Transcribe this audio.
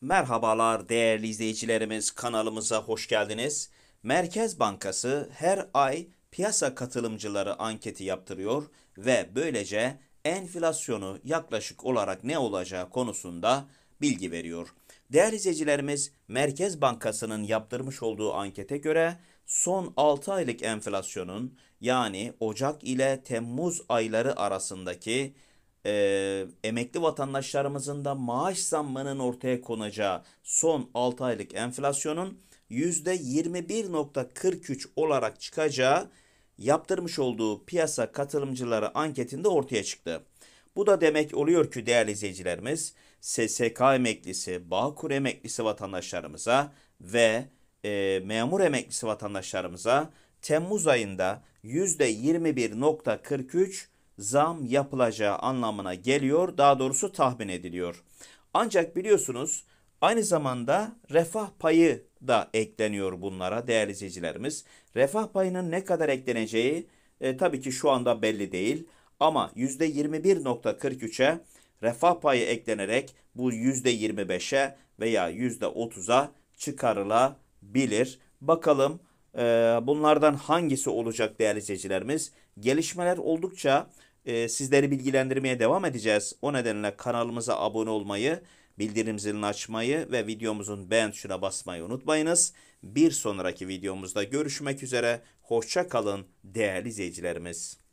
Merhabalar değerli izleyicilerimiz kanalımıza hoş geldiniz. Merkez Bankası her ay piyasa katılımcıları anketi yaptırıyor ve böylece enflasyonu yaklaşık olarak ne olacağı konusunda bilgi veriyor. Değerli izleyicilerimiz Merkez Bankası'nın yaptırmış olduğu ankete göre son 6 aylık enflasyonun yani Ocak ile Temmuz ayları arasındaki e, emekli vatandaşlarımızın da maaş zammının ortaya konacağı son 6 aylık enflasyonun %21.43 olarak çıkacağı yaptırmış olduğu piyasa katılımcıları anketinde ortaya çıktı. Bu da demek oluyor ki değerli izleyicilerimiz SSK emeklisi, Bağkur emeklisi vatandaşlarımıza ve e, memur emeklisi vatandaşlarımıza Temmuz ayında %21.43 zam yapılacağı anlamına geliyor. Daha doğrusu tahmin ediliyor. Ancak biliyorsunuz aynı zamanda refah payı da ekleniyor bunlara değerli izleyicilerimiz. Refah payının ne kadar ekleneceği e, tabii ki şu anda belli değil ama %21.43'e refah payı eklenerek bu %25'e veya %30'a çıkarılabilir. Bakalım e, bunlardan hangisi olacak değerli izleyicilerimiz? Gelişmeler oldukça ee, sizleri bilgilendirmeye devam edeceğiz. O nedenle kanalımıza abone olmayı, bildirim zilini açmayı ve videomuzun beğen tuşuna basmayı unutmayınız. Bir sonraki videomuzda görüşmek üzere. Hoşça kalın değerli izleyicilerimiz.